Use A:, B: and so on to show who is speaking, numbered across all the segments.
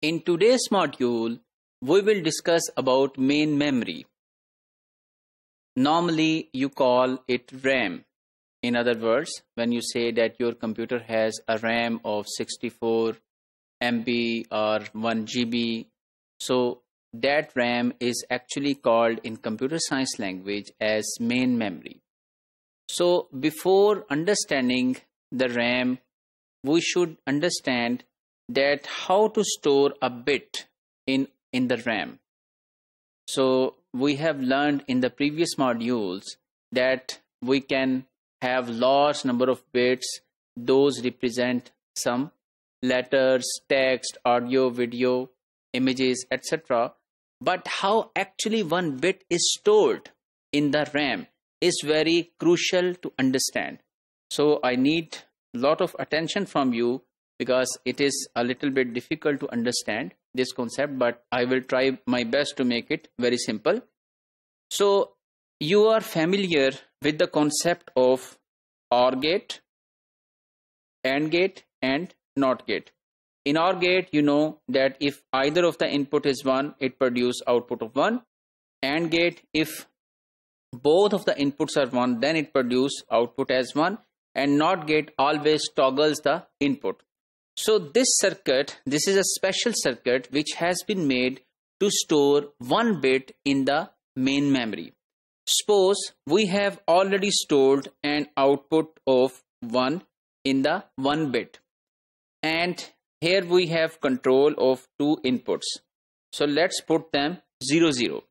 A: In today's module, we will discuss about main memory. Normally, you call it RAM. In other words, when you say that your computer has a RAM of 64 MB or 1 GB, so that RAM is actually called in computer science language as main memory. So before understanding the RAM, we should understand that how to store a bit in in the RAM. So we have learned in the previous modules that we can have large number of bits. Those represent some letters, text, audio, video, images, etc. But how actually one bit is stored in the RAM is very crucial to understand. So I need lot of attention from you because it is a little bit difficult to understand this concept but I will try my best to make it very simple. So you are familiar with the concept of OR gate, AND gate and NOT gate. In OR gate you know that if either of the input is 1 it produces output of 1. AND gate if both of the inputs are 1 then it produces output as 1 and NOT gate always toggles the input. So this circuit, this is a special circuit which has been made to store one bit in the main memory. Suppose we have already stored an output of 1 in the 1 bit. And here we have control of two inputs. So let's put them 0, 0.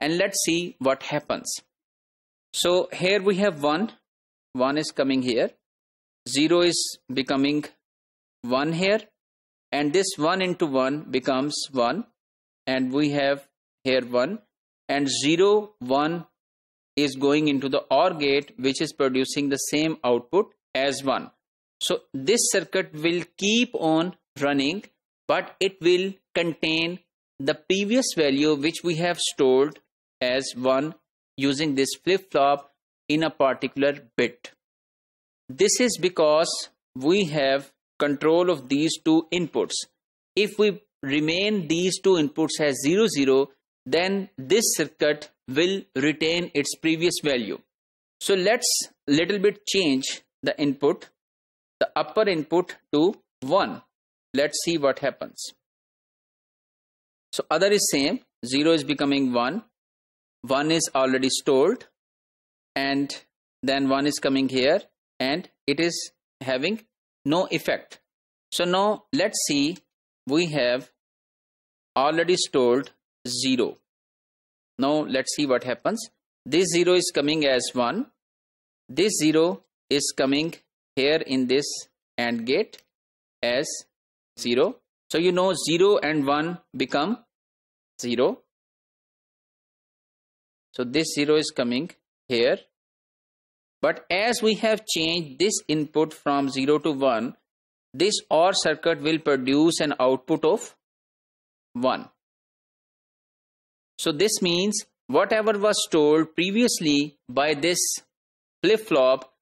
A: And let's see what happens. So here we have 1. 1 is coming here. 0 is becoming 1 here and this 1 into 1 becomes 1 and we have here 1 and 0 1 is going into the OR gate which is producing the same output as 1. So this circuit will keep on running but it will contain the previous value which we have stored as 1 using this flip-flop in a particular bit. This is because we have control of these two inputs. If we remain these two inputs as 0, 0, then this circuit will retain its previous value. So let's little bit change the input, the upper input to 1. Let's see what happens. So other is same, 0 is becoming 1, 1 is already stored and then 1 is coming here and it is having no effect. So now let's see we have already stored 0. Now let's see what happens. This 0 is coming as 1. This 0 is coming here in this AND gate as 0. So you know 0 and 1 become 0. So this 0 is coming here but as we have changed this input from 0 to 1, this OR circuit will produce an output of 1. So this means whatever was stored previously by this flip-flop,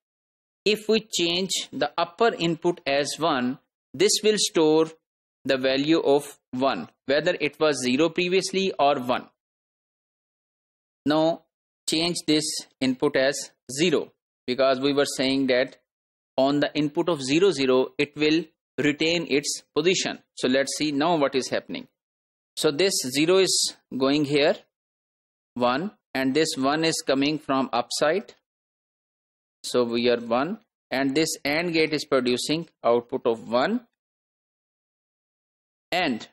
A: if we change the upper input as 1, this will store the value of 1, whether it was 0 previously or 1. Now change this input as 0 because we were saying that on the input of 0, 0, it will retain its position. So let's see now what is happening. So this 0 is going here, 1, and this 1 is coming from upside. So we are 1, and this AND gate is producing output of 1. And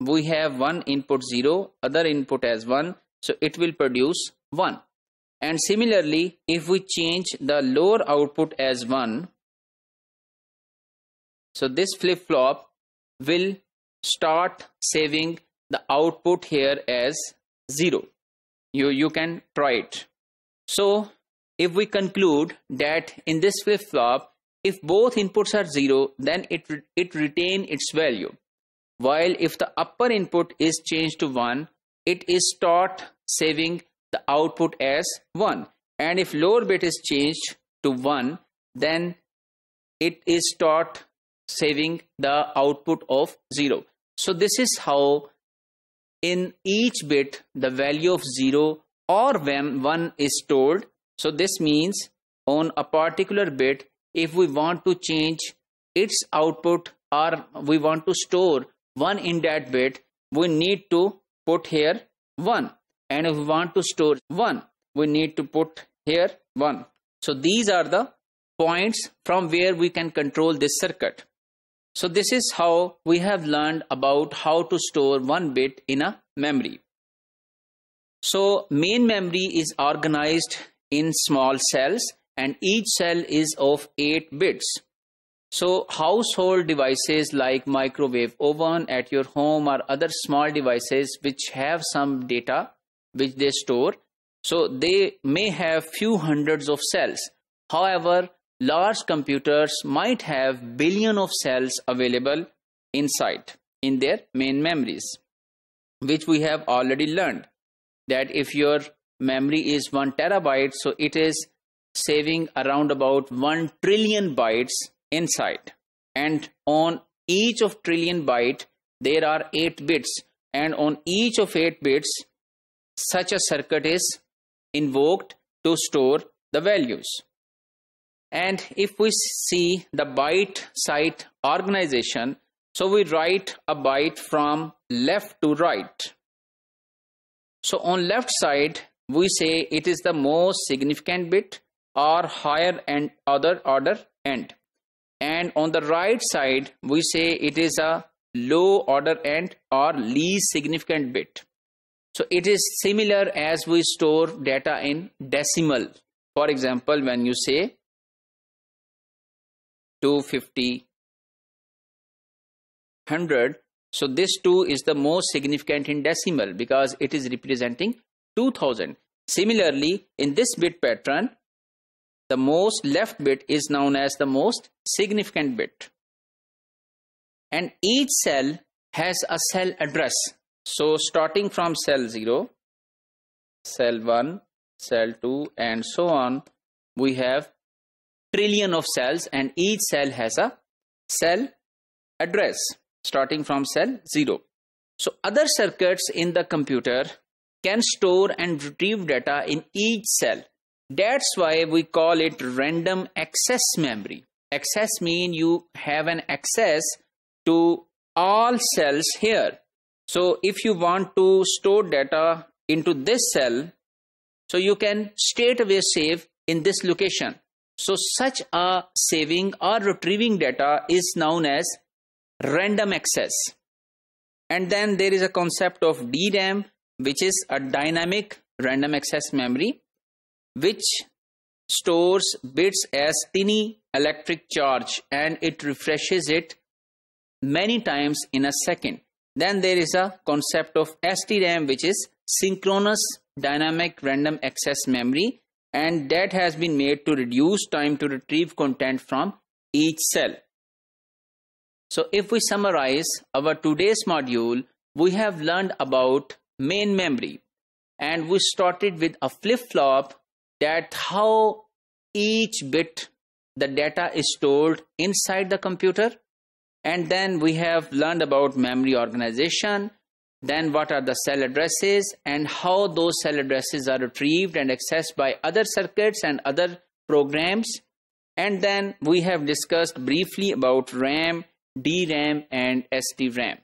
A: we have one input 0, other input as 1, so it will produce 1. And similarly, if we change the lower output as 1, so this flip-flop will start saving the output here as 0. You, you can try it. So if we conclude that in this flip-flop, if both inputs are 0, then it, it retain its value. While if the upper input is changed to 1, it is start saving the output as 1 and if lower bit is changed to 1 then it is stored saving the output of 0 so this is how in each bit the value of 0 or when 1 is stored so this means on a particular bit if we want to change its output or we want to store 1 in that bit we need to put here 1 and if we want to store 1 we need to put here 1 so these are the points from where we can control this circuit so this is how we have learned about how to store one bit in a memory. So main memory is organized in small cells and each cell is of 8 bits. So household devices like microwave oven at your home or other small devices which have some data which they store. So they may have few hundreds of cells. However, large computers might have billion of cells available inside in their main memories, which we have already learned that if your memory is one terabyte, so it is saving around about 1 trillion bytes inside and on each of trillion byte there are 8 bits and on each of 8 bits such a circuit is invoked to store the values. And if we see the byte site organization, so we write a byte from left to right. So on left side, we say it is the most significant bit or higher and other order end. And on the right side, we say it is a low order end or least significant bit. So it is similar as we store data in decimal. For example, when you say 250, 100, so this 2 is the most significant in decimal because it is representing 2000. Similarly, in this bit pattern, the most left bit is known as the most significant bit. And each cell has a cell address so starting from cell 0, cell 1, cell 2 and so on, we have trillion of cells and each cell has a cell address starting from cell 0. So other circuits in the computer can store and retrieve data in each cell. That's why we call it random access memory. Access mean you have an access to all cells here so if you want to store data into this cell, so you can straight away save in this location. So such a saving or retrieving data is known as random access. And then there is a concept of DRAM, which is a dynamic random access memory, which stores bits as tiny electric charge and it refreshes it many times in a second. Then there is a concept of STRAM which is synchronous dynamic random access memory and that has been made to reduce time to retrieve content from each cell. So if we summarize our today's module, we have learned about main memory and we started with a flip-flop that how each bit the data is stored inside the computer and then we have learned about memory organization, then what are the cell addresses and how those cell addresses are retrieved and accessed by other circuits and other programs. And then we have discussed briefly about RAM, DRAM and STRAM.